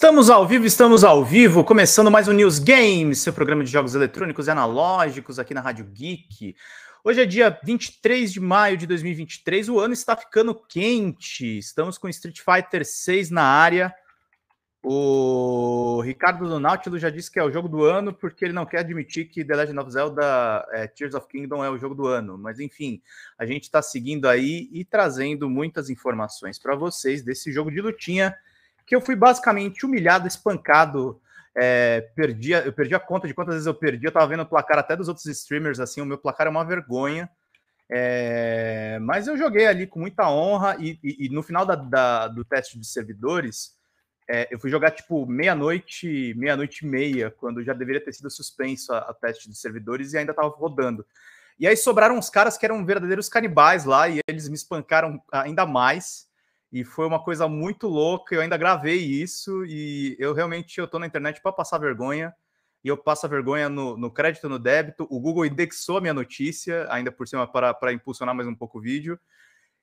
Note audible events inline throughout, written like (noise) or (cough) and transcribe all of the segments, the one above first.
Estamos ao vivo, estamos ao vivo, começando mais um News Games, seu programa de jogos eletrônicos e analógicos aqui na Rádio Geek. Hoje é dia 23 de maio de 2023, o ano está ficando quente. Estamos com Street Fighter 6 na área. O Ricardo do Nautilus já disse que é o jogo do ano porque ele não quer admitir que The Legend of Zelda é, Tears of Kingdom é o jogo do ano. Mas enfim, a gente está seguindo aí e trazendo muitas informações para vocês desse jogo de lutinha que eu fui basicamente humilhado, espancado. É, perdi, eu perdi a conta de quantas vezes eu perdi. Eu tava vendo o placar até dos outros streamers, assim, o meu placar é uma vergonha. É, mas eu joguei ali com muita honra e, e, e no final da, da, do teste de servidores, é, eu fui jogar tipo meia-noite, meia-noite e meia, quando já deveria ter sido suspenso a, a teste de servidores e ainda tava rodando. E aí sobraram uns caras que eram verdadeiros canibais lá e eles me espancaram ainda mais. E foi uma coisa muito louca. Eu ainda gravei isso e eu realmente eu tô na internet para passar vergonha. E eu passo a vergonha no, no, crédito, no débito. O Google indexou a minha notícia, ainda por cima, para impulsionar mais um pouco o vídeo.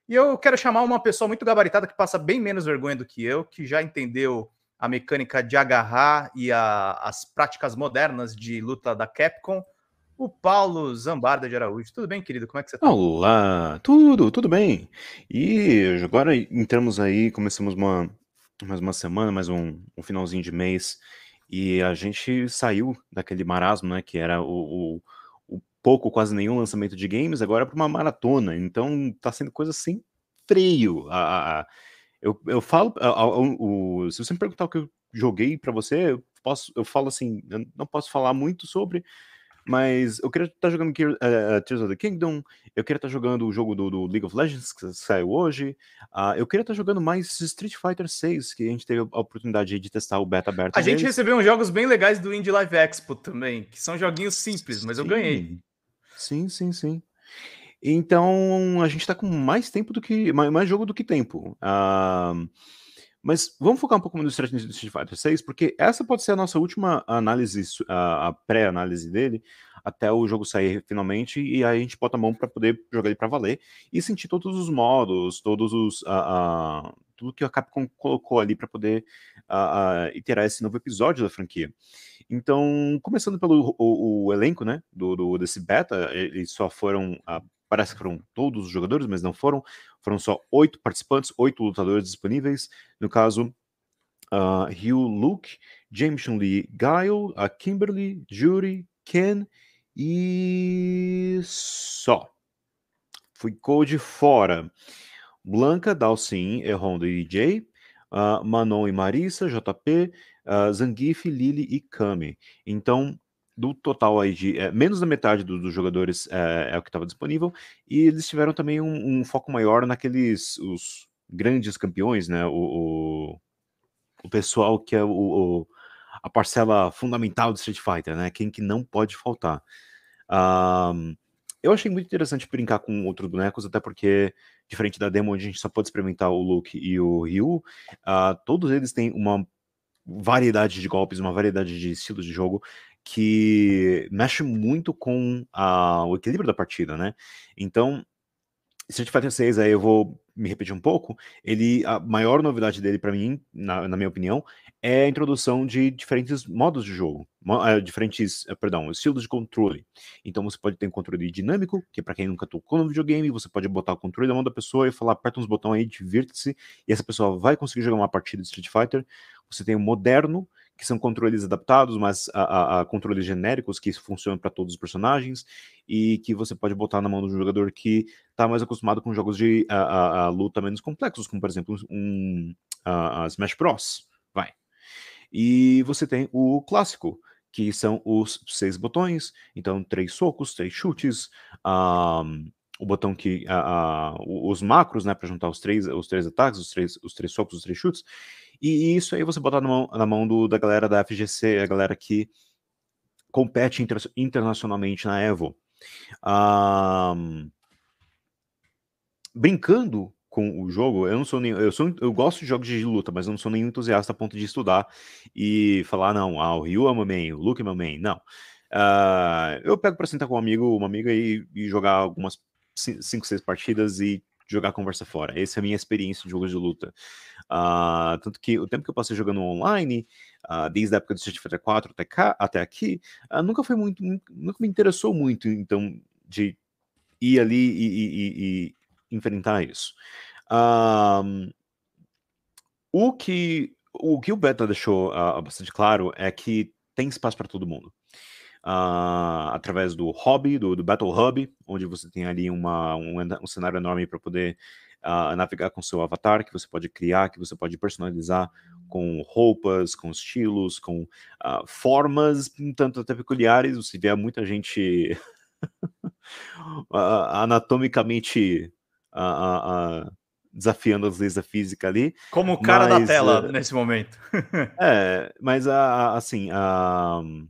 E eu quero chamar uma pessoa muito gabaritada que passa bem menos vergonha do que eu, que já entendeu a mecânica de agarrar e a, as práticas modernas de luta da Capcom o Paulo Zambarda de Araújo. Tudo bem, querido? Como é que você tá? Olá, tudo, tudo bem. E agora entramos aí, começamos uma, mais uma semana, mais um, um finalzinho de mês, e a gente saiu daquele marasmo, né, que era o, o, o pouco, quase nenhum lançamento de games, agora para uma maratona. Então tá sendo coisa sem freio. A, a eu, eu falo, a, a, o, se você me perguntar o que eu joguei para você, eu, posso, eu falo assim, eu não posso falar muito sobre mas eu queria estar tá jogando uh, Tears of the Kingdom, eu queria estar tá jogando o jogo do, do, League of Legends, que saiu hoje, uh, eu queria estar tá jogando mais Street Fighter 6, que a gente teve a oportunidade de testar o beta aberto. A deles. gente recebeu uns jogos bem legais do Indie Live Expo também, que são joguinhos simples, mas sim. eu ganhei. Sim, sim, sim. Então a gente está com mais tempo do que. mais, mais jogo do que tempo. Uh, mas vamos focar um pouco no Strategy do Street Fighter 6, porque essa pode ser a nossa última análise, a, pré-análise dele, até o jogo sair finalmente, e aí a gente bota a mão para poder jogar ele para valer e sentir todos os modos, todos os. Uh, uh, tudo que a Capcom colocou ali para poder uh, iterar esse novo episódio da franquia. Então, começando pelo o, o elenco, né, do, do, desse beta, eles só foram parece que foram todos os jogadores, mas não foram. Foram só oito participantes, oito lutadores disponíveis. No caso, uh, Hugh Luke, Jameson Lee Guile, a Kimberly, Jury, Ken e só. Ficou de fora. Blanca, Dalcin, Errondo e DJ, uh, ah, Manon e Marissa, JP, uh, ah, Zangief, Lily e Kami. Então, do total aí de é, menos da metade do, dos jogadores é, é o que estava disponível, e eles tiveram também um, um, foco maior naqueles os grandes campeões, né? O, o, o pessoal que é o, o, a parcela fundamental do Street Fighter, né? Quem que não pode faltar. Um, eu achei muito interessante brincar com outros bonecos, até porque, diferente da demo, onde a gente só pode experimentar o Luke e o Ryu, uh, todos eles têm uma variedade de golpes, uma variedade de estilos de jogo, que mexe muito com a, o equilíbrio da partida, né? Então, Street Fighter 6, aí eu vou me repetir um pouco, ele a maior novidade dele para mim, na, na, minha opinião, é a introdução de diferentes modos de jogo, eh, diferentes, eh, perdão, estilos de controle. Então você pode ter um controle dinâmico, que é para quem nunca tocou no videogame, você pode botar o controle na mão da pessoa e falar, aperta uns botões aí, divirta-se, e essa pessoa vai conseguir jogar uma partida de Street Fighter. Você tem o moderno, que são controles adaptados, mas a, a, a controles genéricos que funcionam para todos os personagens e que você pode botar na mão do jogador que está mais acostumado com jogos de a, luta menos complexos, como por exemplo um Smash Bros. Vai. E você tem o clássico, que são os seis botões, então três socos, três chutes, um, o botão que a, os macros, né, para juntar os três, os três ataques, os três, os três socos, os três chutes, e, isso aí você botar na mão, na mão do, da galera da FGC, a galera que compete inter, internacionalmente na Evo. Um, ah, brincando com o jogo, eu não sou nem, eu sou eu gosto de jogos de luta, mas eu não sou nenhum entusiasta a ponto de estudar e falar não, ah, o Ryu é meu main, o Luke é meu main, não. Uh, eu pego para sentar com um amigo, uma amiga e, e jogar algumas cinco, seis partidas e de jogar conversa fora. Essa é a minha experiência de jogos de luta. Uh, tanto que o tempo que eu passei jogando online, uh, desde a época do Street Fighter 4 até, cá, até aqui, uh, nunca foi muito, nunca me interessou muito, então, de ir ali e, e, e, e enfrentar isso. o que o que o Beta deixou bastante claro é que tem espaço para todo mundo uh, através do hobby, do, do, Battle Hub, onde você tem ali uma, um, um cenário enorme para poder uh, navegar com seu avatar, que você pode criar, que você pode personalizar com roupas, com estilos, com uh, formas um tanto até peculiares. Você vê muita gente (laughs) anatomicamente desafiando as leis da física ali. Como o cara mas, da tela uh, nesse momento. (laughs) é, mas uh, assim, uh,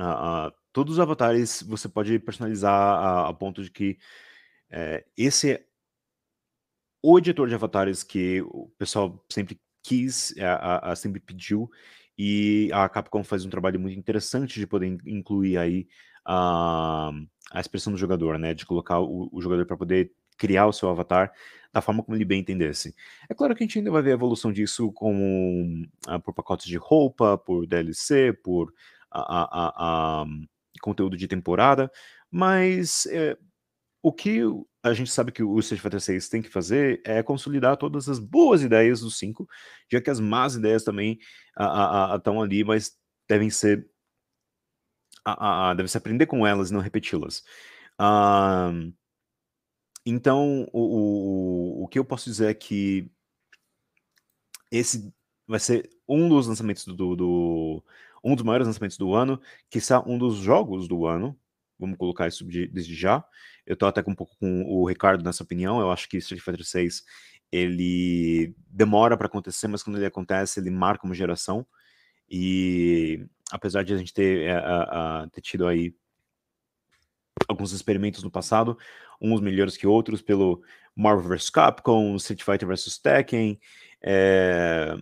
Uh, uh, todos os avatares você pode personalizar a, a ponto de que eh, esse é o editor de avatares que o pessoal sempre quis, eh, a, sempre pediu, e a Capcom faz um trabalho muito interessante de poder incluir aí a, a expressão do jogador, né? De colocar o, o jogador para poder criar o seu avatar da forma como ele bem entendesse. É claro que a gente ainda vai ver a evolução disso como, ah, por pacotes de roupa, por DLC, por a, a, a conteúdo de temporada, mas é, o que a gente sabe que o Street Fighter 6 tem que fazer é consolidar todas as boas ideias do 5, já que as más ideias também estão ali, mas devem ser a, a, deve se aprender com elas e não repeti-las. Uh, então, o, o, o, que eu posso dizer é que esse vai ser um dos lançamentos do, do, um dos maiores lançamentos do ano, que será um dos jogos do ano, vamos colocar isso de, desde já. Eu estou até um pouco com o Ricardo nessa opinião, eu acho que Street Fighter 6 ele demora para acontecer, mas quando ele acontece, ele marca uma geração. E apesar de a gente ter, eh, a, a, ter tido aí alguns experimentos no passado, uns melhores que outros, pelo Marvel vs. Capcom, Street Fighter vs. Tekken, é,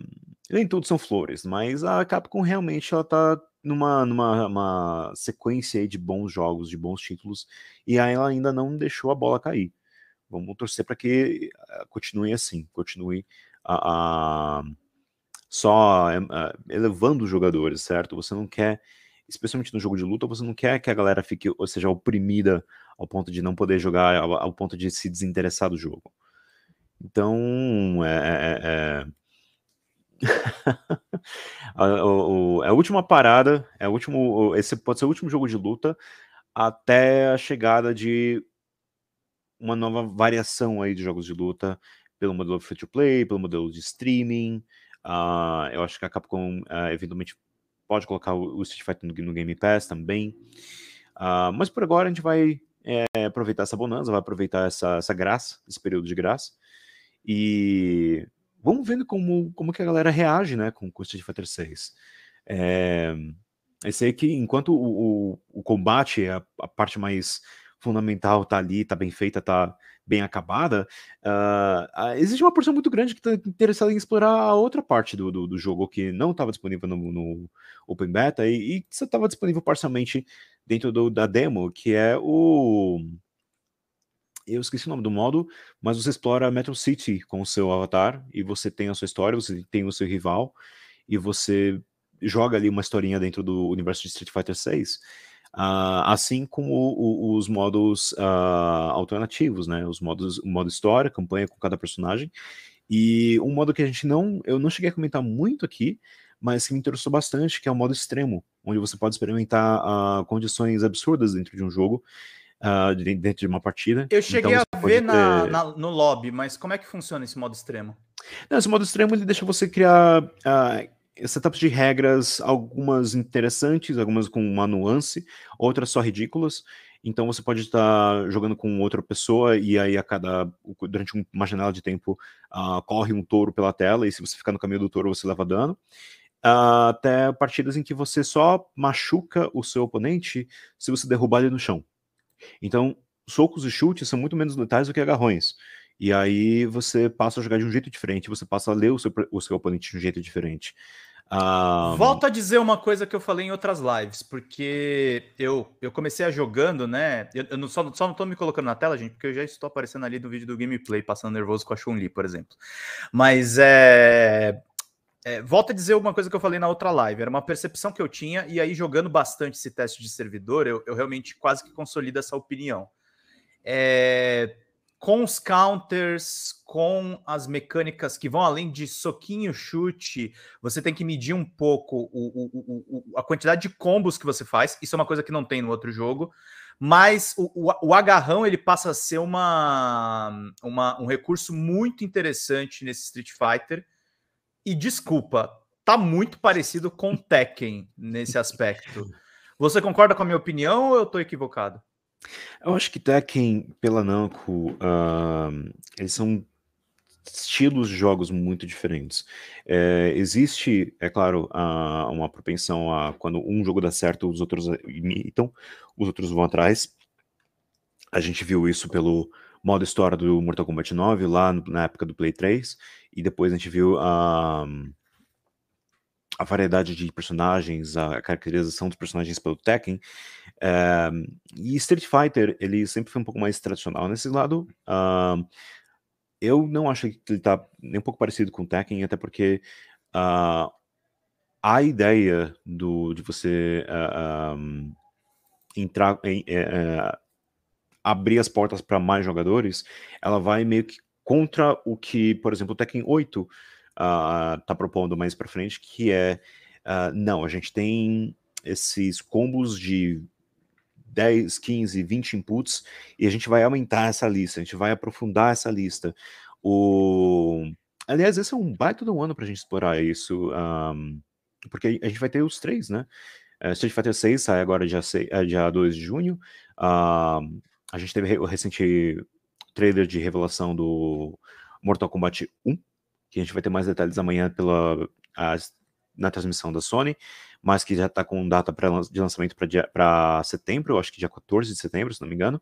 nem tudo são flores, mas a Capcom realmente ela tá numa, numa sequência de bons jogos, de bons títulos, e aí ela ainda não deixou a bola cair. Vamos torcer para que eh, continue assim, continue a, a só a, eh, eh, elevando os jogadores, certo? Você não quer, especialmente no jogo de luta, você não quer que a galera fique, ou seja, oprimida ao ponto de não poder jogar, ao, ao ponto de se desinteressar do jogo. Então, é, é, é, é (laughs) É o, a, última parada, é o último, esse pode ser o último jogo de luta até a chegada de uma nova variação aí de jogos de luta pelo modelo free to play, pelo modelo de streaming. Uh, eu acho que a Capcom uh, eventualmente pode colocar o, o Street Fighter no, no Game Pass também. Uh, mas por agora a gente vai é, aproveitar essa bonança, vai aproveitar essa, essa graça, esse período de graça. E Vamos vendo como, como que a galera reage, né, com, com Street Fighter 6. É, eu sei que enquanto o, o, o combate, a, a, parte mais fundamental tá ali, tá bem feita, tá bem acabada, uh, existe uma porção muito grande que tá interessada em explorar a outra parte do, do, do jogo que não estava disponível no, no, Open Beta e, e só estava disponível parcialmente dentro do, da demo, que é o eu esqueci o nome do modo, mas você explora Metro City com o seu avatar e você tem a sua história, você tem o seu rival e você joga ali uma historinha dentro do universo de Street Fighter 6. Uh, ah, assim como o, o, os modos uh, alternativos, né? Os modos, o modo história, campanha com cada personagem. E um modo que a gente não, eu não cheguei a comentar muito aqui, mas que me interessou bastante, que é o modo extremo, onde você pode experimentar uh, condições absurdas dentro de um jogo uh, dentro de uma partida. Eu cheguei então, a ver na, na, no lobby, mas como é que funciona esse modo extremo? Não, esse modo extremo ele deixa você criar uh, setups de regras, algumas interessantes, algumas com uma nuance, outras só ridículas. Então você pode estar jogando com outra pessoa e aí a cada durante uma janela de tempo uh, corre um touro pela tela e se você ficar no caminho do touro você leva dano. Uh, até partidas em que você só machuca o seu oponente se você derrubar ele no chão. Então, socos e chutes são muito menos letais do que agarrões. E aí você passa a jogar de um jeito diferente, você passa a ler o seu, o seu oponente de um jeito diferente. Um... Volto a dizer uma coisa que eu falei em outras lives, porque eu, eu comecei a jogando, né? Eu, eu não, só, só não tô me colocando na tela, gente, porque eu já estou aparecendo ali no vídeo do gameplay, passando nervoso com a Chun-Li, por exemplo. Mas é. É, volto a dizer uma coisa que eu falei na outra live, era uma percepção que eu tinha, e aí jogando bastante esse teste de servidor, eu, eu realmente quase que consolido essa opinião. É, com os counters, com as mecânicas que vão além de soquinho, chute, você tem que medir um pouco o, o, o, a quantidade de combos que você faz. Isso é uma coisa que não tem no outro jogo. Mas o, agarrão ele passa a ser uma, uma, um recurso muito interessante nesse Street Fighter. E desculpa, tá muito parecido com Tekken nesse (laughs) aspecto. Você concorda com a minha opinião ou eu tô equivocado? Eu acho que Tekken, pela Namco, uh, eles são estilos de jogos muito diferentes. É, existe, é claro, a, uma propensão a quando um jogo dá certo, os outros eh, imitam, os outros vão atrás. A gente viu isso pelo modo história do Mortal Kombat 9 lá no, na época do Play 3 e depois a gente viu a a variedade de personagens, a caracterização dos personagens pelo Tekken. Eh, e Street Fighter, ele sempre foi um pouco mais tradicional nesse lado. Uh, eu não acho que ele tá nem um pouco parecido com o Tekken, até porque uh, a ideia do, de você um, eh, entrar, eh, abrir as portas para mais jogadores, ela vai meio que contra o que, por exemplo, o Tekken 8 uh, ah, tá propondo mais para frente, que é uh, não, a gente tem esses combos de 10, 15, 20 inputs e a gente vai aumentar essa lista, a gente vai aprofundar essa lista. O Aliás, esse é um baita do ano para a gente explorar isso, um, porque a gente vai ter os três, né? Uh, Street Fighter 6 sai agora dia, 6, é, dia 2 de junho. Uh, a gente teve o recente trailer de revelação do Mortal Kombat 1, que a gente vai ter mais detalhes amanhã pela, as, na transmissão da Sony, mas que já está com data pra, de lançamento para setembro, eu acho que dia 14 de setembro, se não me engano.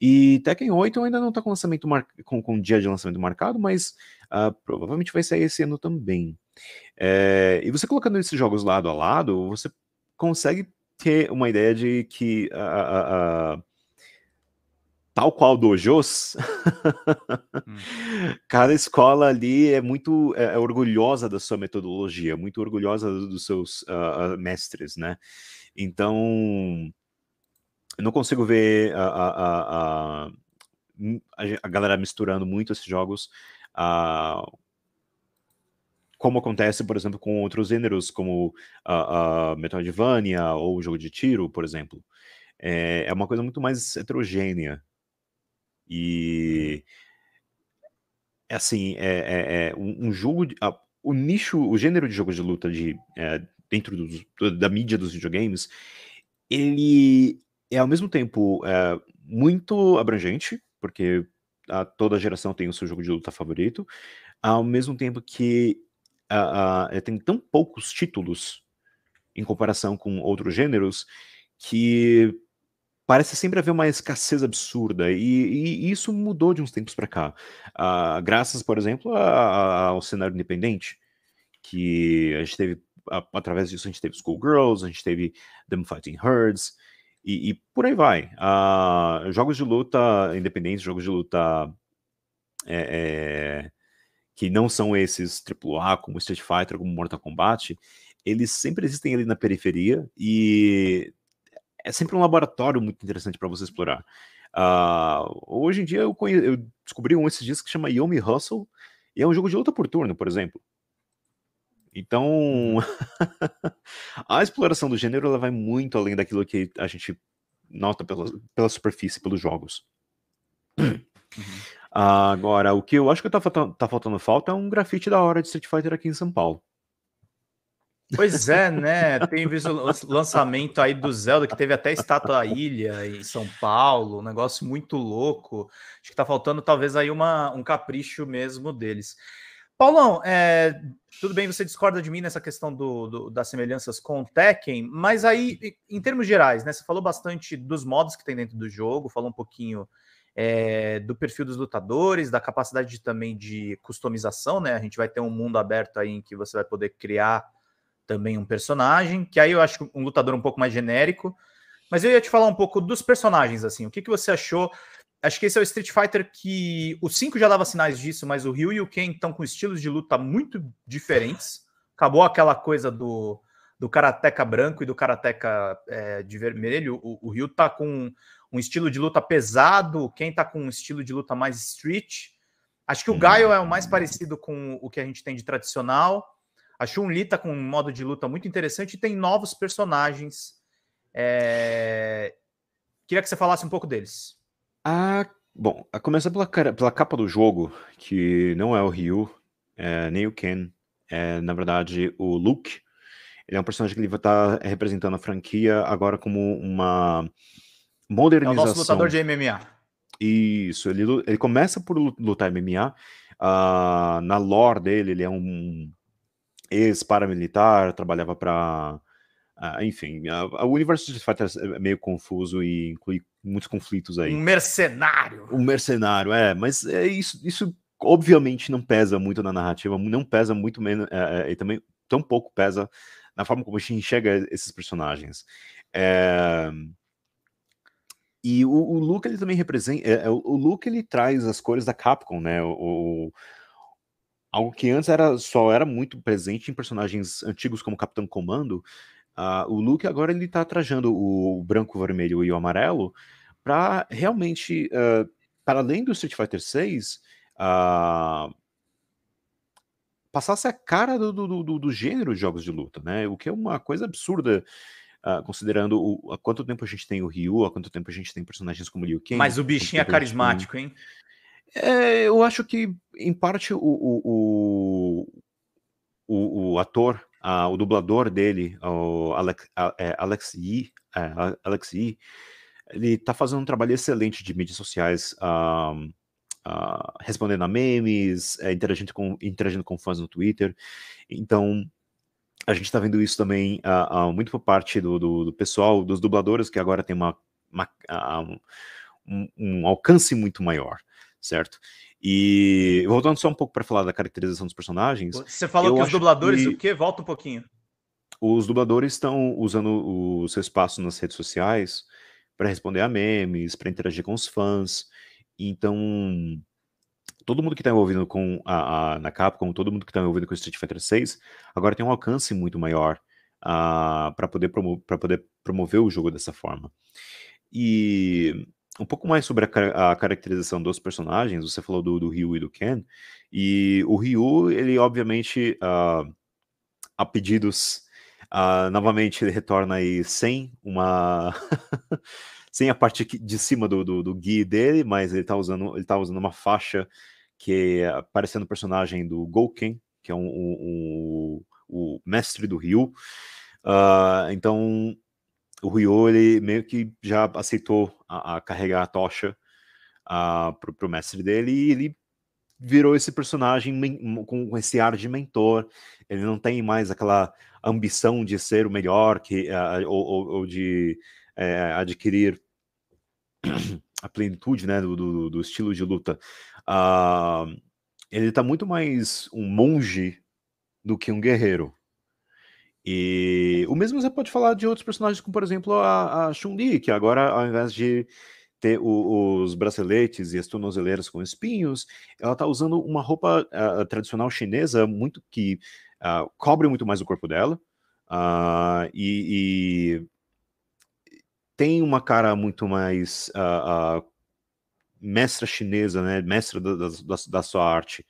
E Tekken 8 ainda não está com lançamento mar... com, com dia de lançamento marcado, mas uh, provavelmente vai sair esse ano também. É, e você colocando esses jogos lado a lado, você consegue ter uma ideia de que tal qual dojos, hum. (laughs) cada escola ali é muito é, é orgulhosa da sua metodologia, muito orgulhosa dos seus uh, mestres, né? Então, eu não consigo ver a, a, a, a hum, galera misturando muito esses jogos ah, como acontece, por exemplo, com outros gêneros, como a, Metroidvania ou o jogo de tiro, por exemplo. É, é uma coisa muito mais heterogênea. E uhum. é assim, é, é, é um, jogo. De, a, o nicho, o gênero de jogo de luta de, é, dentro do, da mídia dos videogames, ele é ao mesmo tempo é, muito abrangente, porque a, toda geração tem o seu jogo de luta favorito, ao mesmo tempo que a, a, tem tão poucos títulos em comparação com outros gêneros que parece sempre haver uma escassez absurda, e, e isso mudou de uns tempos para cá. Ah, graças, por exemplo, a, a, ao cenário independente, que a gente teve, a, através disso, a gente teve Schoolgirls, a gente teve Them Fighting Herds, e, e por aí vai. Ah, jogos de luta independentes, jogos de luta. É, é, que não são esses AAA, como Street Fighter, como Mortal Kombat, eles sempre existem ali na periferia e é sempre um laboratório muito interessante para você explorar. Uh, hoje em dia eu, conhe... eu, descobri um esses dias que chama Yomi Hustle, e é um jogo de luta por turno, por exemplo. Então, uhum. (laughs) a exploração do gênero ela vai muito além daquilo que a gente nota pela, pela superfície, pelos jogos. Uhum. Uh, agora, o que eu acho que tá faltando, tá faltando falta é um grafite da hora de Street Fighter aqui em São Paulo. Pois é, né? Tem visto o lançamento aí do Zelda, que teve até estátua ilha em São Paulo, um negócio muito louco. Acho que tá faltando talvez aí uma, um capricho mesmo deles. Paulão, é, tudo bem, você discorda de mim nessa questão do, do, das semelhanças com o Tekken, mas aí, em termos gerais, né? Você falou bastante dos modos que tem dentro do jogo, falou um pouquinho é, do perfil dos lutadores, da capacidade de, também de customização, né? A gente vai ter um mundo aberto aí em que você vai poder criar também um personagem, que aí eu acho um lutador um pouco mais genérico. Mas eu ia te falar um pouco dos personagens, assim. O que, que você achou? Acho que esse é o Street Fighter que. O 5 já dava sinais disso, mas o Ryu e o Ken estão com estilos de luta muito diferentes. Acabou aquela coisa do, do karateca branco e do karateca é, de vermelho. O, o Ryu tá com um estilo de luta pesado, o Ken tá com um estilo de luta mais street. Acho que o Gaio é o mais parecido com o que a gente tem de tradicional. A Chun-Li tá com um modo de luta muito interessante e tem novos personagens. É... Queria que você falasse um pouco deles. Ah, bom, a começar pela, pela capa do jogo, que não é o Ryu, é, nem o Ken, é, na verdade o Luke. Ele é um personagem que ele vai estar tá representando a franquia agora como uma modernização. É o nosso lutador de MMA. Isso, ele, ele começa por lutar MMA. Uh, ah, na lore dele, ele é um ex-paramilitar, trabalhava para. Ah, enfim, a, o universo de fato é meio confuso e inclui muitos conflitos aí. Um mercenário. Um mercenário, é, mas é isso, isso obviamente não pesa muito na narrativa, não pesa muito menos, é, é, e também tão pouco pesa na forma como a gente enxerga esses personagens. É... E o, o Luke ele também representa, é, é, o Luke ele traz as cores da Capcom, né? O, algo que antes era só era muito presente em personagens antigos como Capitão Comando, uh, o Luke agora ele está trajando o branco, o vermelho e o amarelo para realmente, uh, ah, para além do Street Fighter 6, uh, ah, passasse a cara do, do, do, do, gênero de jogos de luta, né? O que é uma coisa absurda. Uh, considerando o, há quanto tempo a gente tem o Ryu, há quanto tempo a gente tem personagens como Liu Kang. Mas o bichinho é carismático, hein? É, eu acho que, em parte, o, o, o, o ator, a, o dublador dele, o Alex, a, é, Alex Yi, é, Alex Yi, ele está fazendo um trabalho excelente de mídias sociais, ah, respondendo a memes, é, interagindo, com, interagindo com fãs no Twitter. Então, a gente está vendo isso também ah, ah, muito por parte do, do, do, pessoal, dos dubladores, que agora tem uma, uma um, um, alcance muito maior certo? E voltando só um pouco para falar da caracterização dos personagens. Você falou que os dubladores, que... o quê? Volta um pouquinho. Os dubladores estão usando o seu espaço nas redes sociais para responder a memes, para interagir com os fãs. Então, todo mundo que está envolvido com a, a, na Capcom, todo mundo que está envolvido com Street Fighter 6, agora tem um alcance muito maior ah, para poder, promo poder promover o jogo dessa forma. E um pouco mais sobre a, a, caracterização dos personagens. Você falou do, do Ryu e do Ken. E o Ryu, ele obviamente, uh, a pedidos, uh, novamente ele retorna aí sem uma. (laughs) sem a parte de cima do, do, do gui dele, mas ele tá usando, ele tá usando uma faixa que é parecendo o personagem do Golken, que é um, um, um, o mestre do Ryu. Uh, então, o Ryo, ele meio que já aceitou a, a carregar a tocha a, pro, pro mestre dele e ele virou esse personagem com esse ar de mentor. Ele não tem mais aquela ambição de ser o melhor que, ou, ou, ou, de é, adquirir a plenitude né, do, do, do estilo de luta. Uh, ele está muito mais um monge do que um guerreiro. E o mesmo você pode falar de outros personagens, como por exemplo a, a Chun-Li, que agora ao invés de ter o, os braceletes e as tornozeleiras com espinhos, ela está usando uma roupa uh, tradicional chinesa muito que uh, cobre muito mais o corpo dela uh, e, e, tem uma cara muito mais mestra chinesa, né, mestra da, da, da sua arte.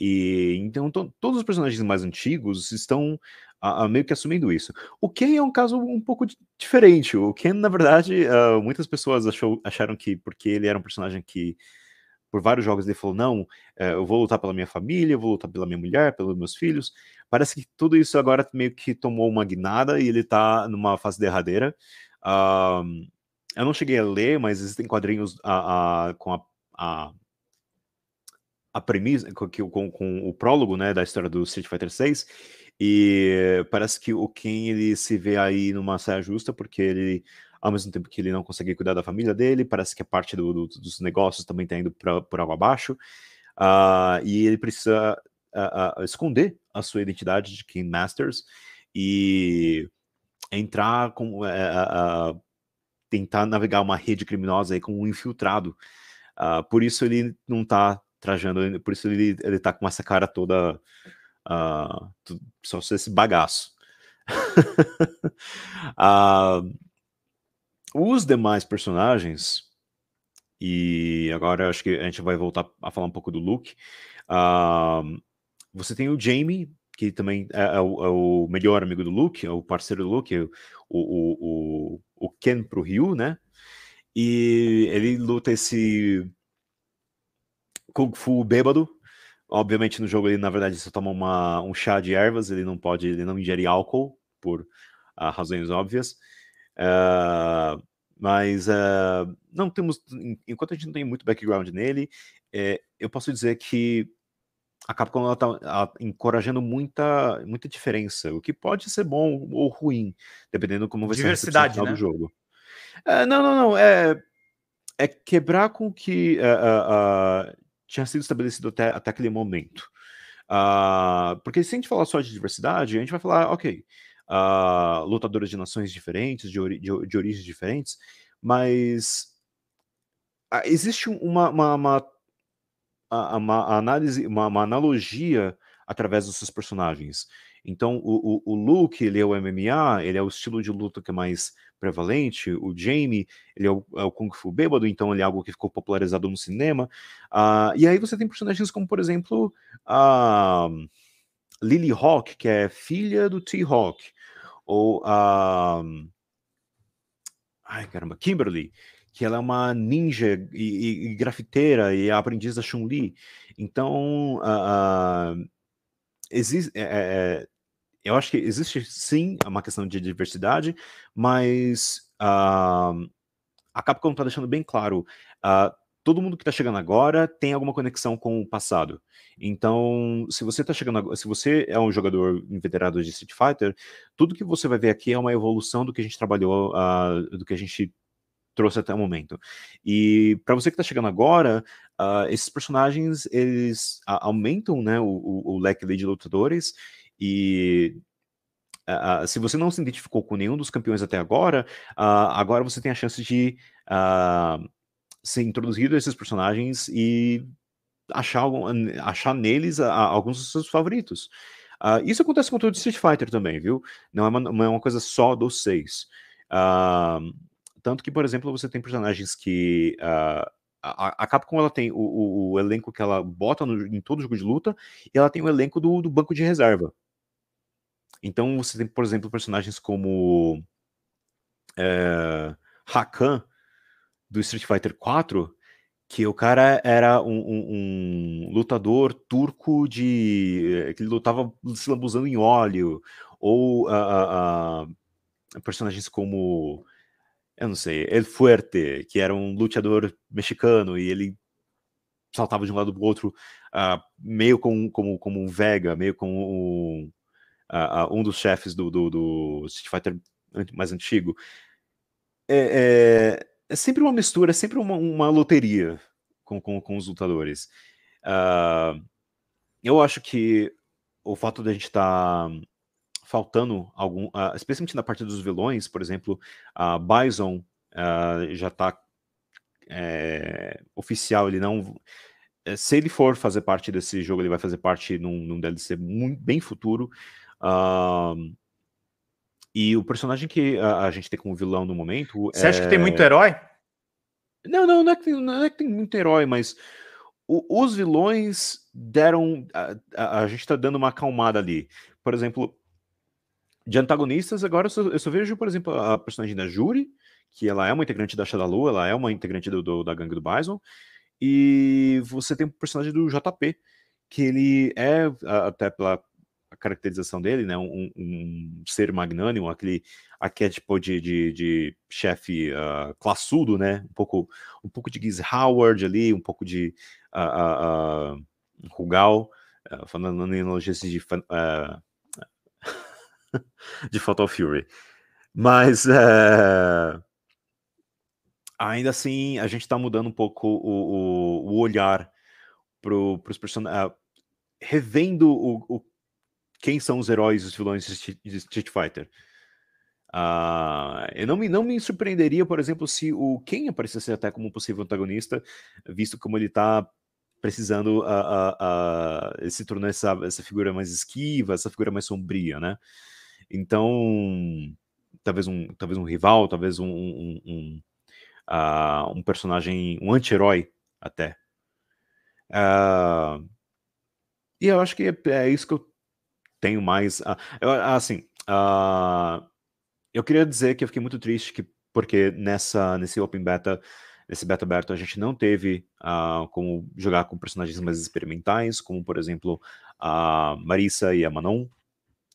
E então to, todos os personagens mais antigos estão a, a meio que assumindo isso. O Ken é um caso um pouco diferente. O Ken, na verdade, uh, muitas pessoas achou, acharam que porque ele era um personagem que por vários jogos ele falou: não, eh, eu vou lutar pela minha família, eu vou lutar pela minha mulher, pelos meus filhos. Parece que tudo isso agora meio que tomou uma guinada e ele tá numa fase derradeira. Um, ah, eu não cheguei a ler, mas existem quadrinhos a, a, com a, a, a premissa, com, com, com, o prólogo né, da história do Street Fighter 6 e parece que o Ken ele se vê aí numa saia justa, porque ele, ao mesmo tempo que ele não consegue cuidar da família dele, parece que a parte do, do, dos negócios também está indo pra, por água abaixo, uh, e ele precisa uh, uh, esconder a sua identidade de Ken Masters e entrar com. Eh, tentar navegar uma rede criminosa aí como um infiltrado. por isso ele não está trajando, por isso ele, ele tá com essa cara toda Uh, tu, só se esse bagaço. uh, (laughs) os demais personagens, e agora acho que a gente vai voltar a falar um pouco do Luke. Uh, você tem o Jamie, que também é, é, o, é, o, melhor amigo do Luke, é o parceiro do Luke, o, o, o, o Ken pro Ryu, né? E ele luta esse Kung Fu bêbado, Obviamente, no jogo ele, na verdade, só toma uma, um chá de ervas, ele não pode, ele não ingere álcool, por uh, razões óbvias. Uh, mas uh, não temos, enquanto a gente não tem muito background nele, é, eu posso dizer que a Capcom ela tá, tá encorajando muita, muita diferença, o que pode ser bom ou ruim, dependendo como vai Diversidade, ser a né? do jogo. Uh, não, não, não, é, é quebrar com que uh, tinha sido estabelecido até, até aquele momento. Uh, porque se a gente falar só de diversidade, a gente vai falar, ok, uh, lutadoras de nações diferentes, de, ori de, de origens diferentes, mas uh, existe uma, uma, uma, uma análise, uma, analogia através dos seus personagens. Então, o, o, o, Luke, ele é o MMA, ele é o estilo de luta que é mais prevalente, o Jamie, ele é o, é o Kung Fu bêbado, então ele é algo que ficou popularizado no cinema. Uh, e aí você tem personagens como, por exemplo, a Lily Hawk, que é filha do T-Hawk, ou a... ai, caramba, Kimberly, que ela é uma ninja e, e, e grafiteira e é aprendiz da Chun-Li. Então, uh, existe. É, é, é, eu acho que existe sim é uma questão de diversidade, mas uh, a Capcom está deixando bem claro. Uh, todo mundo que está chegando agora tem alguma conexão com o passado. Então, se você está chegando se você é um jogador inveterado de Street Fighter, tudo que você vai ver aqui é uma evolução do que a gente trabalhou, uh, do que a gente trouxe até o momento. E para você que está chegando agora, uh, esses personagens eles uh, aumentam né, o, o, o leque de lutadores e Uh, se você não se identificou com nenhum dos campeões até agora, uh, agora você tem a chance de uh, ser introduzido a esses personagens e achar, algum, achar neles alguns dos seus favoritos. isso acontece com todo Street Fighter também, viu? Não é uma, é uma coisa só dos seis. Uh, tanto que, por exemplo, você tem personagens que. Uh, a, a Capcom ela tem o, o, o elenco que ela bota no, em todo jogo de luta e ela tem o elenco do, do banco de reserva. Então você tem, por exemplo, personagens como é, Hakan do Street Fighter 4, que o cara era um, um, um, lutador turco de eh, que lutava se lambuzando em óleo ou ah, ah, personagens como eu não sei, El Fuerte, que era um lutador mexicano e ele saltava de um lado para o outro, uh, meio como, como, como um Vega, meio como um, uh, um dos chefes do, do, do Street Fighter mais antigo. É, é, é sempre uma mistura, é sempre uma, uma loteria com, com, com, os lutadores. Uh, eu acho que o fato da gente estar tá faltando algum, uh, especialmente na parte dos vilões, por exemplo, a uh, Bison uh, já está é, eh, oficial, ele não. Eh, se ele for fazer parte desse jogo, ele vai fazer parte num, num DLC muito, bem futuro. Ah, e o personagem que a, a, gente tem como vilão no momento. Você é... acha que tem muito é herói? Não, não, não é que tem, não é que tem muito herói, mas o, os vilões deram. A, a, a gente está dando uma acalmada ali. Por exemplo, de antagonistas, agora eu só, eu só, vejo, por exemplo, a personagem da Juri, que ela é uma integrante da Shadaloo, ela é uma integrante do, do, da gangue do Bison, e você tem o um personagem do JP, que ele é, até pela caracterização dele, né, um, um ser magnânimo, aquele arquétipo de, de, de chefe uh, classudo, né, um pouco, um pouco de Giz Howard ali, um pouco de uh, uh, Rugal, falando em analogia de (laughs) de Fatal Fury. Mas é... ainda assim, a gente está mudando um pouco o, o, o olhar para os personagens. Ah, revendo o, o, quem são os heróis e os vilões de Street Fighter. Uh, eu não me, não me surpreenderia, por exemplo, se o Ken aparecesse até como possível antagonista, visto como ele está precisando uh, ah, uh, se tornar essa, essa figura mais esquiva, essa figura mais sombria, né? Então, talvez um, talvez um rival, talvez um, um, um, uh, um personagem, um anti-herói até. Uh, e eu acho que é, é, isso que eu tenho mais. Uh, eu, ah, assim, eu queria dizer que eu fiquei muito triste que, porque nessa, nesse Open Beta nesse beta aberto a gente não teve uh, como jogar com personagens mais experimentais, como por exemplo a Marissa e a Manon,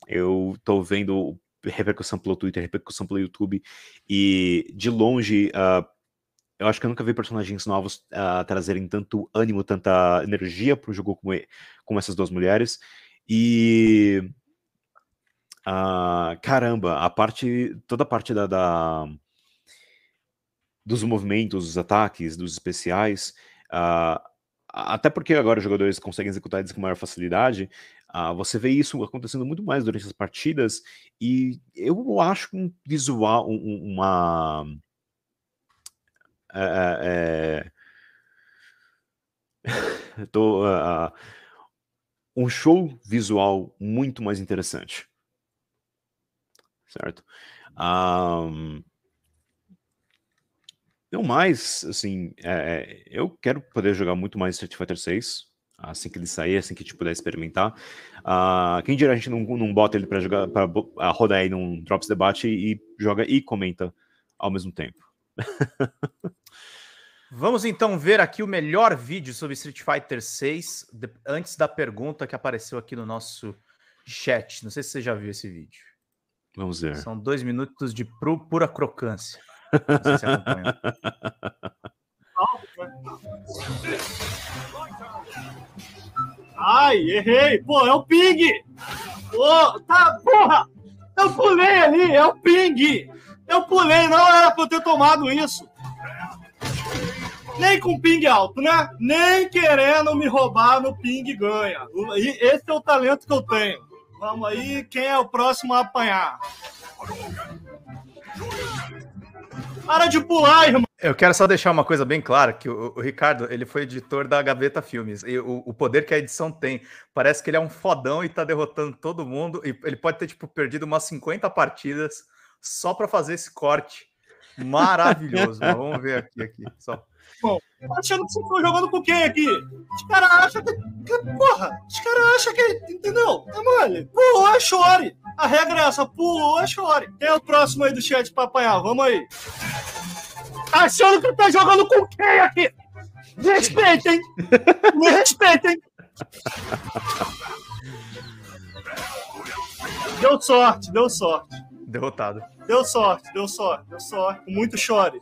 eu tô vendo repercussão pelo Twitter, repercussão pelo YouTube, e de longe, uh, eu acho que eu nunca vi personagens novos uh, trazerem tanto ânimo, tanta energia pro jogo como, como essas duas mulheres. E. Uh, caramba, a parte. Toda a parte da, da dos movimentos, dos ataques, dos especiais. Uh, até porque agora os jogadores conseguem executar eles com maior facilidade, ah, você vê isso acontecendo muito mais durante as partidas, e eu acho um visual, um, uma. É, é... (laughs) Tô, uh, um show visual muito mais interessante. Certo? Um, eu mais, assim, é, é, eu quero poder jogar muito mais Street Fighter 6, assim que ele sair, assim que a gente puder experimentar. Uh, quem dirá a gente não, não bota ele para jogar, para uh, rodar aí num Drops Debate e, joga e comenta ao mesmo tempo. (laughs) Vamos então ver aqui o melhor vídeo sobre Street Fighter 6 antes da pergunta que apareceu aqui no nosso chat. Não sei se você já viu esse vídeo. Vamos ver. São dois minutos de pura crocância. Não sei se acompanha. (laughs) Ai, errei. Pô, é o ping. Pô, tá, porra. Eu pulei ali, é o ping. Eu pulei, não era pra eu ter tomado isso. Nem com ping alto, né? Nem querendo me roubar no ping ganha. E esse é o talento que eu tenho. Vamos aí, quem é o próximo a apanhar? Para de pular, irmão! Eu quero só deixar uma coisa bem clara, que o, o Ricardo, ele foi editor da Gaveta Filmes, e o, o, poder que a edição tem, parece que ele é um fodão e tá derrotando todo mundo, e ele pode ter, tipo, perdido umas 50 partidas só para fazer esse corte maravilhoso. (laughs) Vamos ver aqui, aqui, só. Bom, tá achando que você estão jogando com quem aqui? Os caras acham que, que, Porra, os caras acham que. Entendeu? É mole. Pulou é chore. A regra é essa: pulou é chore. Quem é o próximo aí do chat pra apanhar? Vamos aí. Tá achando que tá jogando com quem aqui? Me respeitem! Me respeitem! Deu sorte, deu sorte. Derrotado. Deu sorte, deu sorte, deu sorte. Muito chore.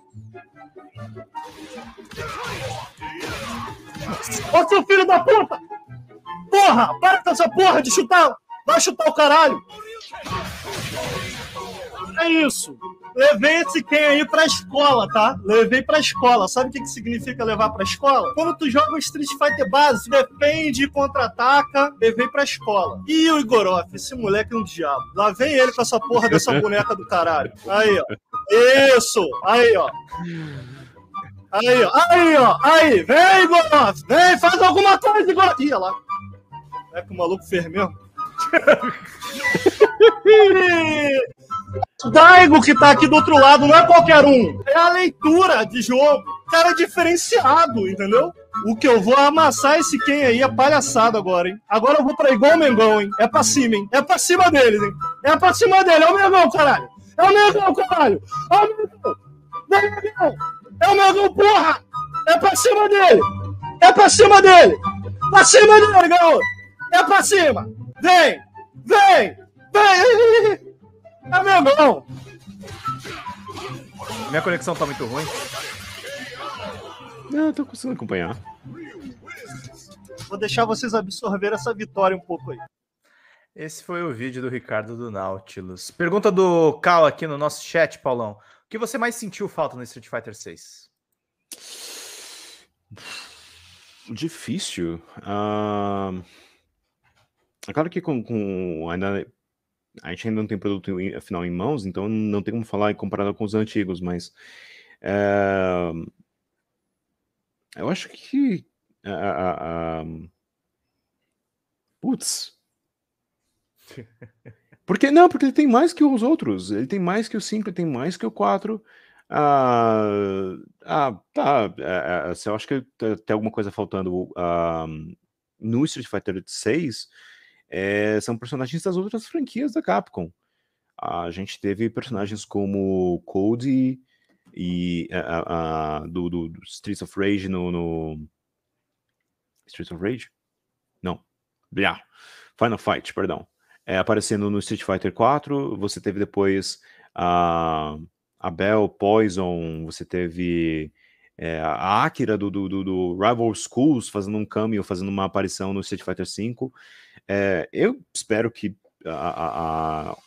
Ô seu filho da puta! Porra! Para com essa porra de chutar! Vai chutar o caralho! É isso! Levei esse quem aí pra escola, tá? Levei pra escola. Sabe o que, que significa levar pra escola? Quando tu joga um Street Fighter base, defende e contra-ataca, levei pra escola. E o Igorov, esse moleque é um diabo. Lá vem ele com essa porra dessa boneca do caralho. Aí, ó. Isso! Aí, ó. Aí, ó, aí, ó, aí, vem, Goff, vem, faz alguma coisa, Goff. Ia lá. É que o maluco fez mesmo. (laughs) Daigo que tá aqui do outro lado não é qualquer um, é a leitura de jogo. Cara é diferenciado, entendeu? O que eu vou amassar esse quem aí é palhaçada agora, hein? Agora eu vou pra igual o Mengão, hein? É pra cima, hein? É pra cima deles, hein? É pra cima dele, é o Mengão, caralho! É o Mengão, caralho! É o Mengão! Vem, Mengão! É o meu gol, porra! É pra cima dele! É pra cima dele! Pra cima dele, garoto! É pra cima! Vem! Vem! Vem! É meu gol! Minha conexão tá muito ruim. Não, eu tô conseguindo acompanhar. Vou deixar vocês absorver essa vitória um pouco aí. Esse foi o vídeo do Ricardo do Nautilus. Pergunta do Cal aqui no nosso chat, Paulão que você mais sentiu falta no Street Fighter 6? Difícil. Uh... É claro que com, com, ainda a gente ainda não tem produto final em mãos, então não tem como falar comparado com os antigos, mas uh... eu acho que uh, putz (laughs) Porque, não, porque ele tem mais que os outros. Ele tem mais que o 5, ele tem mais que o 4. Ah, ah, tá. Ah, eu acho que tem alguma coisa faltando. Ah, no Street Fighter 6, é, são personagens das outras franquias da Capcom. A gente teve personagens como Cody e a, a, do, do, do Streets of Rage no, no... Streets of Rage? Não. Yeah. Final Fight, perdão é, aparecendo no Street Fighter 4, você teve depois a, a Bell, Poison, você teve é, a Akira do, do, do, Rival Schools fazendo um cameo, fazendo uma aparição no Street Fighter 5. É, eh, eu espero que a, a,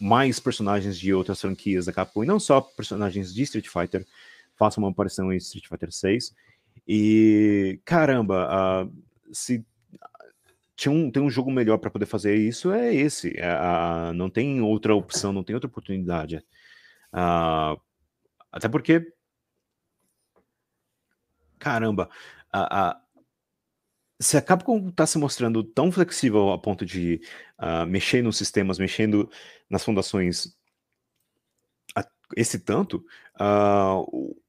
mais personagens de outras franquias da Capcom, e não só personagens de Street Fighter, façam uma aparição em Street Fighter 6. E caramba, uh, se tinha um, tem um jogo melhor para poder fazer isso, é esse. É, não tem outra opção, não tem outra oportunidade. Ah, até porque. Caramba, a, a, se a Capcom está se mostrando tão flexível a ponto de uh, mexer nos sistemas, mexendo nas fundações a, esse tanto, uh,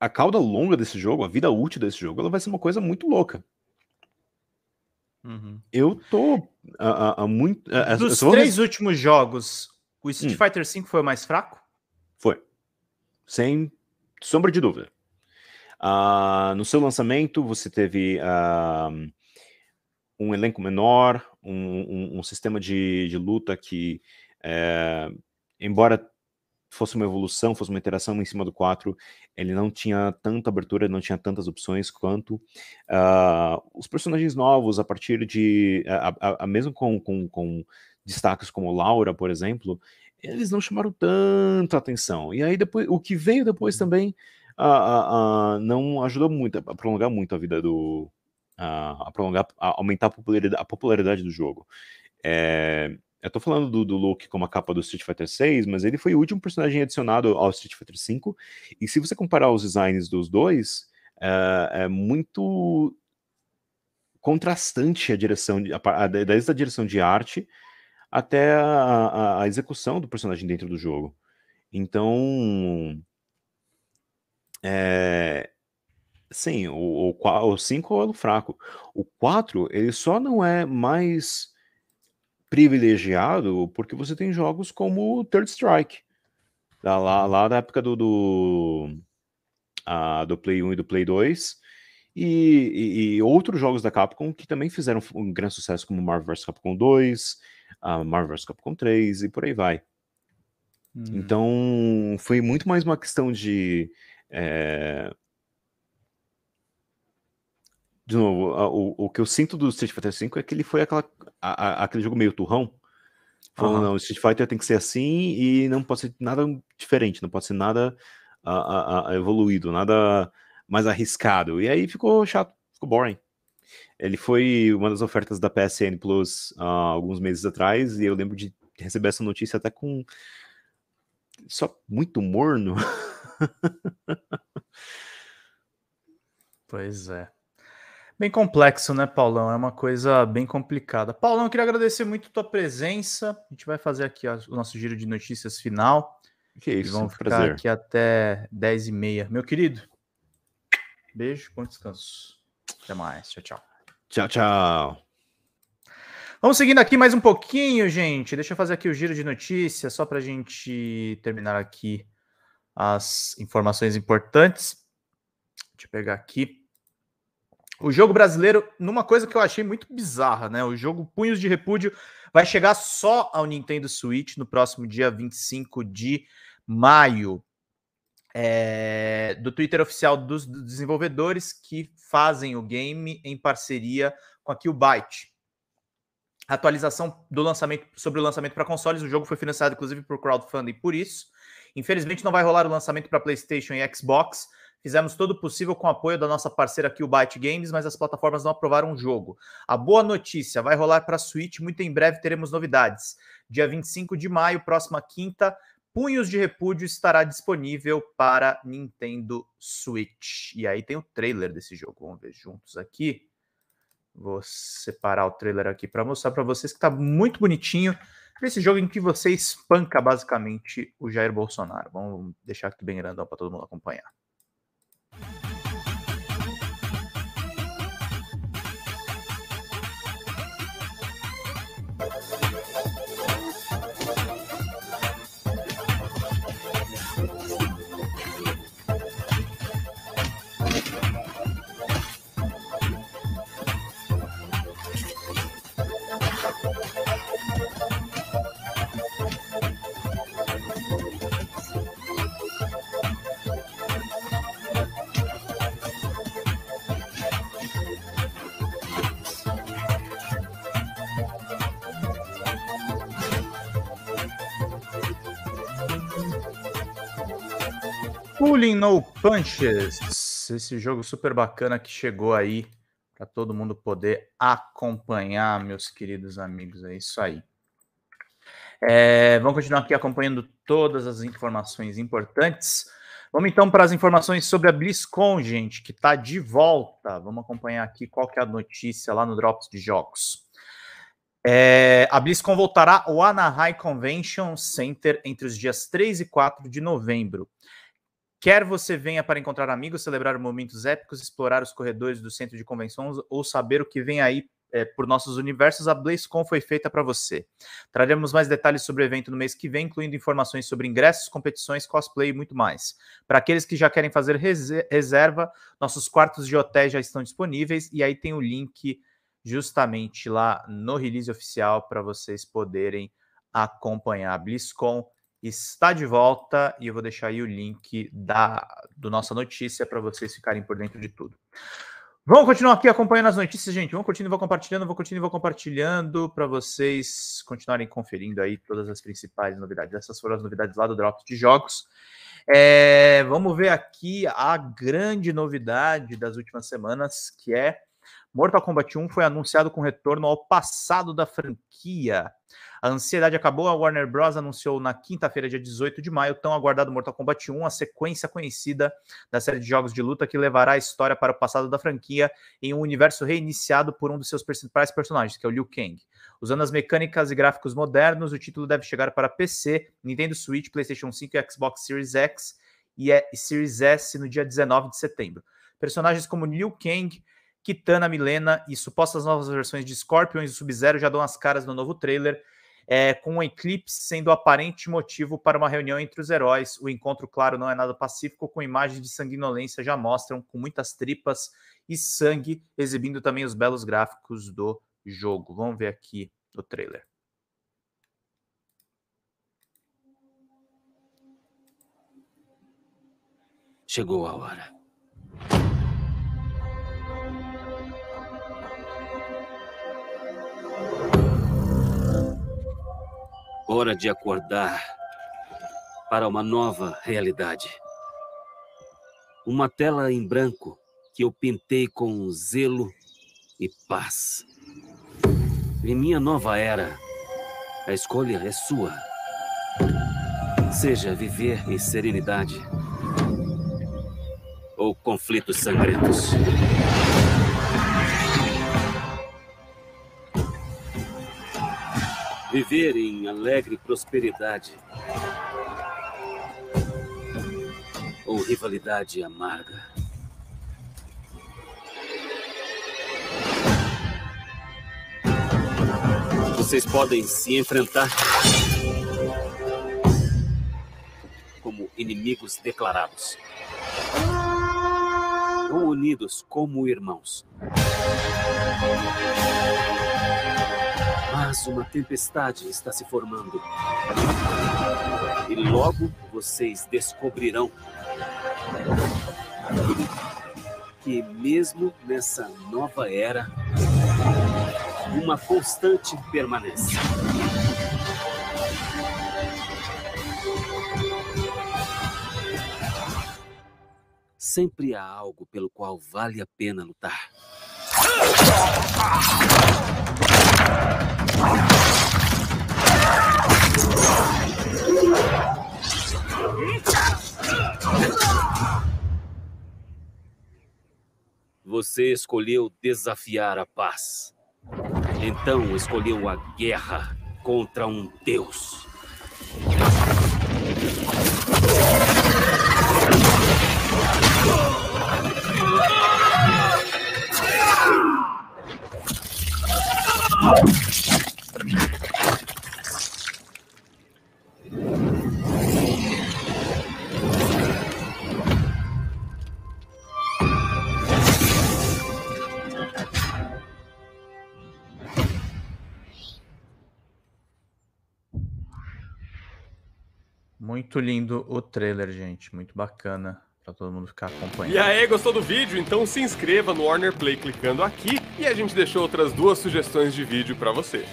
a cauda longa desse jogo, a vida útil desse jogo, ela vai ser uma coisa muito louca. Uhum. Eu tô a muito. A, é, é, Dos três vou... últimos jogos, o Street hum. Fighter V foi o mais fraco? Foi. Sem sombra de dúvida. Uh, no seu lançamento, você teve uh, um elenco menor, um, um, um sistema de, de luta que, uh, embora fosse uma evolução, fosse uma interação em cima do 4, ele não tinha tanta abertura, não tinha tantas opções quanto uh, os personagens novos, a partir de. A, a, a mesmo com, com, com destaques como Laura, por exemplo, eles não chamaram tanta atenção. E aí depois, o que veio depois uhum. também uh, uh, uh, não ajudou muito a prolongar muito a vida do. a prolongar, a aumentar a popularidade, a popularidade do jogo. É, eu tô falando do, do Luke como a capa do Street Fighter 6, mas ele foi o último personagem adicionado ao Street Fighter 5. E se você comparar os designs dos dois, é, é muito contrastante a direção, a, a, desde a direção de arte até a, a, a execução do personagem dentro do jogo. Então, é, sim, o 5 é o fraco. O 4, ele só não é mais privilegiado porque você tem jogos como Third Strike, lá, uhum. lá da época do, do, a, do Play 1 e do Play 2, e, e, e, outros jogos da Capcom que também fizeram um grande sucesso, como Marvel vs Capcom 2, Marvel vs Capcom 3 e por aí vai. Hum. Então foi muito mais uma questão de é, de novo, a, o, o que eu sinto do Street Fighter V é que ele foi aquela, a, a, aquele jogo meio turrão. Falou, uhum. não, Street Fighter tem que ser assim e não pode ser nada diferente, não pode ser nada evoluído, nada mais arriscado. E aí ficou chato, ficou boring. Ele foi uma das ofertas da PSN Plus uh, alguns meses atrás, e eu lembro de receber essa notícia até com. Só muito morno. (laughs) pois é. Bem complexo, né, Paulão? É uma coisa bem complicada. Paulão, queria agradecer muito a tua presença. A gente vai fazer aqui o nosso giro de notícias final. Que isso, e vamos ficar prazer. aqui até 10 e meia. Meu querido, beijo, bom descanso. Até mais. Tchau, tchau. Tchau, tchau. Vamos seguindo aqui mais um pouquinho, gente. Deixa eu fazer aqui o giro de notícias, só para a gente terminar aqui as informações importantes. Deixa eu pegar aqui. O jogo brasileiro, numa coisa que eu achei muito bizarra, né? O jogo Punhos de Repúdio vai chegar só ao Nintendo Switch no próximo dia 25 de maio. É, do Twitter oficial dos, dos desenvolvedores que fazem o game em parceria com a Killbyte. Atualização do lançamento sobre o lançamento para consoles. O jogo foi financiado inclusive por crowdfunding por isso. Infelizmente não vai rolar o lançamento para PlayStation e Xbox, Fizemos todo o possível com o apoio da nossa parceira aqui, o Byte Games, mas as plataformas não aprovaram o jogo. A boa notícia vai rolar para a Switch, muito em breve teremos novidades. Dia 25 de maio, próxima quinta, Punhos de Repúdio estará disponível para Nintendo Switch. E aí tem o trailer desse jogo, vamos ver juntos aqui. Vou separar o trailer aqui para mostrar para vocês que está muito bonitinho. Esse jogo em que você espanca basicamente o Jair Bolsonaro. Vamos deixar aqui bem grandão para todo mundo acompanhar. Bowling No Punches, esse jogo super bacana que chegou aí para todo mundo poder acompanhar, meus queridos amigos. É isso aí. É, vamos continuar aqui acompanhando todas as informações importantes. Vamos então para as informações sobre a BlizzCon, gente, que está de volta. Vamos acompanhar aqui qual que é a notícia lá no Drops de Jogos. É, a BlizzCon voltará ao Anaheim Convention Center entre os dias 3 e 4 de novembro. Quer você venha para encontrar amigos, celebrar momentos épicos, explorar os corredores do centro de convenções ou saber o que vem aí é, por nossos universos, a BlazeCon foi feita para você. Traremos mais detalhes sobre o evento no mês que vem, incluindo informações sobre ingressos, competições, cosplay e muito mais. Para aqueles que já querem fazer reserva, nossos quartos de hotéis já estão disponíveis e aí tem o link justamente lá no release oficial para vocês poderem acompanhar a BlizzCon está de volta e eu vou deixar aí o link da do nossa notícia para vocês ficarem por dentro de tudo. Vamos continuar aqui acompanhando as notícias, gente. Vamos continuando, vou compartilhando, vou continuando, vou compartilhando para vocês continuarem conferindo aí todas as principais novidades. Essas foram as novidades lá do Drops de Jogos. É, vamos ver aqui a grande novidade das últimas semanas, que é Mortal Kombat 1 foi anunciado com retorno ao passado da franquia. A ansiedade acabou, a Warner Bros. anunciou na quinta-feira, dia 18 de maio, tão aguardado Mortal Kombat 1, a sequência conhecida da série de jogos de luta que levará a história para o passado da franquia em um universo reiniciado por um dos seus principais personagens, que é o Liu Kang. Usando as mecânicas e gráficos modernos, o título deve chegar para PC, Nintendo Switch, PlayStation 5 e Xbox Series X e Series S no dia 19 de setembro. Personagens como Liu Kang Kitana, Milena e supostas novas versões de Scorpions e Sub-Zero já dão as caras no novo trailer, é, com o Eclipse sendo o aparente motivo para uma reunião entre os heróis. O encontro, claro, não é nada pacífico, com imagens de sanguinolência já mostram, com muitas tripas e sangue, exibindo também os belos gráficos do jogo. Vamos ver aqui o trailer. Chegou a hora. Hora de acordar para uma nova realidade. Uma tela em branco que eu pintei com zelo e paz. Em minha nova era, a escolha é sua. Seja viver em serenidade ou conflitos sangrentos. viver em alegre prosperidade ou rivalidade amarga. Vocês podem se enfrentar como inimigos declarados ou unidos como irmãos. Mas uma tempestade está se formando. E logo vocês descobrirão que, mesmo nessa nova era, uma constante permanece. Sempre há algo pelo qual vale a pena lutar. Você escolheu desafiar a paz. Então escolheu a guerra contra um deus. Oh! Muito lindo o trailer, gente. Muito bacana para todo mundo ficar acompanhando. E aí, gostou do vídeo? Então se inscreva no Warner Play clicando aqui e a gente deixou outras duas sugestões de vídeo para você.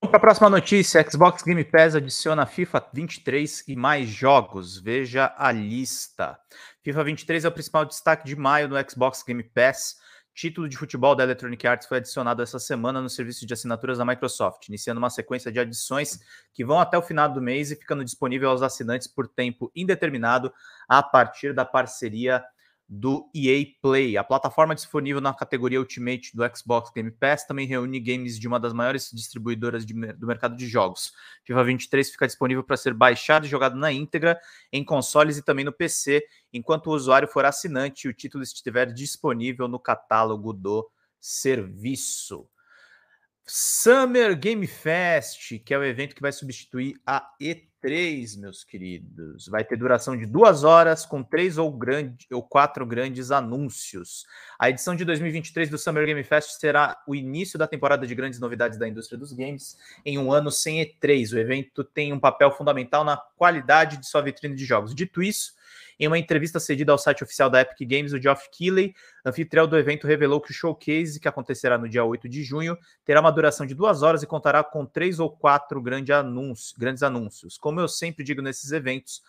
Para a próxima notícia, Xbox Game Pass adiciona FIFA 23 e mais jogos. Veja a lista. FIFA 23 é o principal destaque de maio no Xbox Game Pass título de futebol da Electronic Arts foi adicionado essa semana no serviço de assinaturas da Microsoft, iniciando uma sequência de adições que vão até o final do mês e ficando disponível aos assinantes por tempo indeterminado a partir da parceria do EA Play. A plataforma disponível na categoria Ultimate do Xbox Game Pass também reúne games de uma das maiores distribuidoras de, do mercado de jogos. FIFA 23 fica disponível para ser baixado e jogado na íntegra em consoles e também no PC, enquanto o usuário for assinante e o título estiver disponível no catálogo do serviço. Summer Game Fest, que é o evento que vai substituir a E3 três meus queridos, vai ter duração de duas horas com três ou, grande, ou quatro grandes anúncios. A edição de 2023 do Summer Game Fest será o início da temporada de grandes novidades da indústria dos games em um ano sem E3. O evento tem um papel fundamental na qualidade de sua vitrine de jogos. Dito isso, em uma entrevista cedida ao site oficial da Epic Games, o Geoff Keighley, anfitrião do evento, revelou que o showcase, que acontecerá no dia 8 de junho, terá uma duração de duas horas e contará com três ou quatro grande anúncio, grandes anúncios. Como eu sempre digo nesses eventos,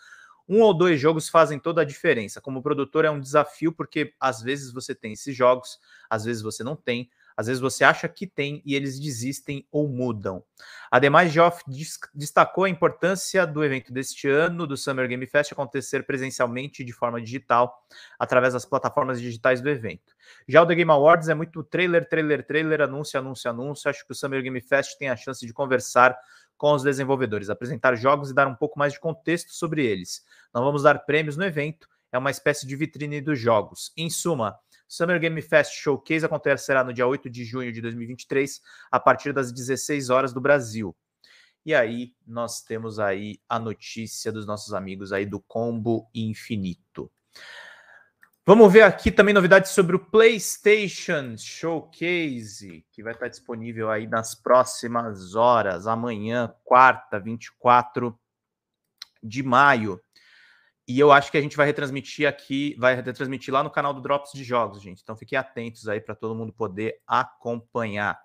um ou dois jogos fazem toda a diferença. Como produtor é um desafio porque às vezes você tem esses jogos, às vezes você não tem, às vezes você acha que tem e eles desistem ou mudam. Ademais, Geoff destacou a importância do evento deste ano, do Summer Game Fest, acontecer presencialmente de forma digital, através das plataformas digitais do evento. Já o The Game Awards é muito trailer, trailer, trailer, anúncio, anúncio, anúncio. Acho que o Summer Game Fest tem a chance de conversar com os desenvolvedores, apresentar jogos e dar um pouco mais de contexto sobre eles. Não vamos dar prêmios no evento, é uma espécie de vitrine dos jogos. Em suma, Summer Game Fest Showcase acontecerá no dia 8 de junho de 2023, a partir das 16 horas do Brasil. E aí nós temos aí a notícia dos nossos amigos aí do Combo Infinito. Vamos ver aqui também novidades sobre o PlayStation Showcase, que vai estar disponível aí nas próximas horas, amanhã, quarta, 24 de maio. E eu acho que a gente vai retransmitir aqui, vai retransmitir lá no canal do Drops de Jogos, gente. Então fiquem atentos aí para todo mundo poder acompanhar.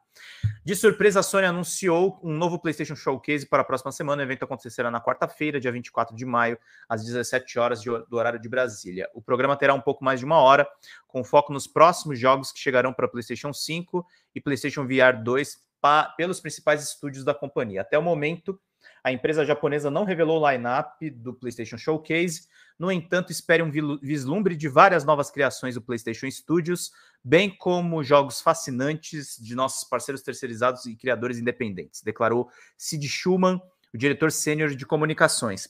De surpresa, a Sony anunciou um novo PlayStation Showcase para a próxima semana. O evento acontecerá na quarta-feira, dia 24 de maio, às 17 horas do horário de Brasília. O programa terá um pouco mais de uma hora, com foco nos próximos jogos que chegarão para PlayStation 5 e PlayStation VR 2 pelos principais estúdios da companhia. Até o momento, a empresa japonesa não revelou o line-up do PlayStation Showcase. No entanto, espere um vislumbre de várias novas criações do PlayStation Studios, bem como jogos fascinantes de nossos parceiros terceirizados e criadores independentes, declarou Sid Schumann, o diretor sênior de comunicações.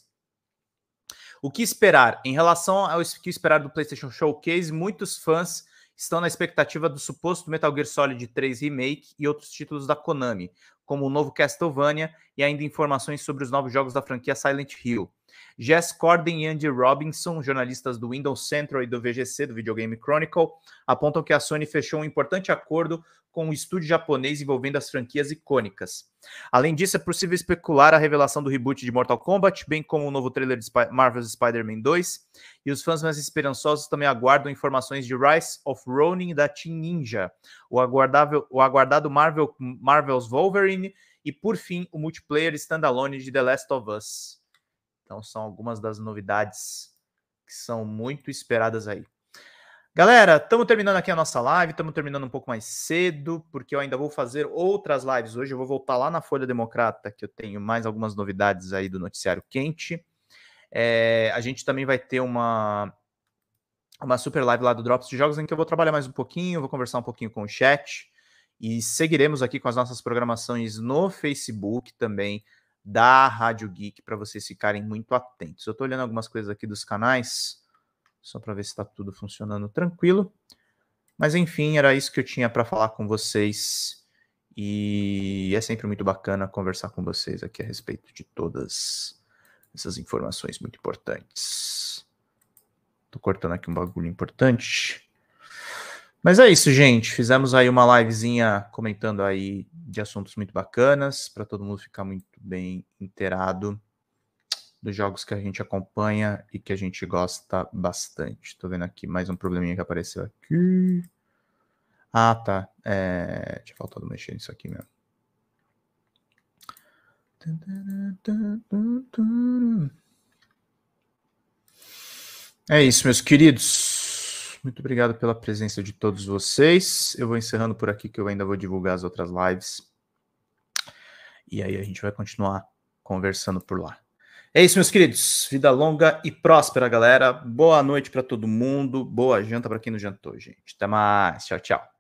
O que esperar? Em relação ao que esperar do PlayStation Showcase, muitos fãs estão na expectativa do suposto Metal Gear Solid 3 Remake e outros títulos da Konami, como o novo Castlevania e ainda informações sobre os novos jogos da franquia Silent Hill. Jess Corden e Andy Robinson, jornalistas do Windows Central e do VGC, do Videogame Chronicle, apontam que a Sony fechou um importante acordo com o estúdio japonês envolvendo as franquias icônicas. Além disso, é possível especular a revelação do reboot de Mortal Kombat, bem como o novo trailer de Sp Marvel's Spider-Man 2, e os fãs mais esperançosos também aguardam informações de Rise of Ronin da Team Ninja, o, aguardável, o aguardado Marvel, Marvel's Wolverine e, por fim, o multiplayer standalone de The Last of Us. Então são algumas das novidades que são muito esperadas aí. Galera, estamos terminando aqui a nossa live, estamos terminando um pouco mais cedo, porque eu ainda vou fazer outras lives hoje. Eu vou voltar lá na Folha Democrata, que eu tenho mais algumas novidades aí do noticiário quente. É, a gente também vai ter uma, uma super live lá do Drops de Jogos, em que eu vou trabalhar mais um pouquinho, vou conversar um pouquinho com o chat. E seguiremos aqui com as nossas programações no Facebook também, da Rádio Geek para vocês ficarem muito atentos. Eu estou olhando algumas coisas aqui dos canais, só para ver se está tudo funcionando tranquilo. Mas enfim, era isso que eu tinha para falar com vocês. E é sempre muito bacana conversar com vocês aqui a respeito de todas essas informações muito importantes. Estou cortando aqui um bagulho importante. Mas é isso, gente. Fizemos aí uma livezinha comentando aí de assuntos muito bacanas, para todo mundo ficar muito bem inteirado dos jogos que a gente acompanha e que a gente gosta bastante. Tô vendo aqui mais um probleminha que apareceu aqui. Ah, tá. É... Tinha faltado mexer nisso aqui mesmo. É isso, meus queridos. Muito obrigado pela presença de todos vocês. Eu vou encerrando por aqui, que eu ainda vou divulgar as outras lives. E aí a gente vai continuar conversando por lá. É isso, meus queridos. Vida longa e próspera, galera. Boa noite para todo mundo. Boa janta para quem não jantou, gente. Até mais. Tchau, tchau.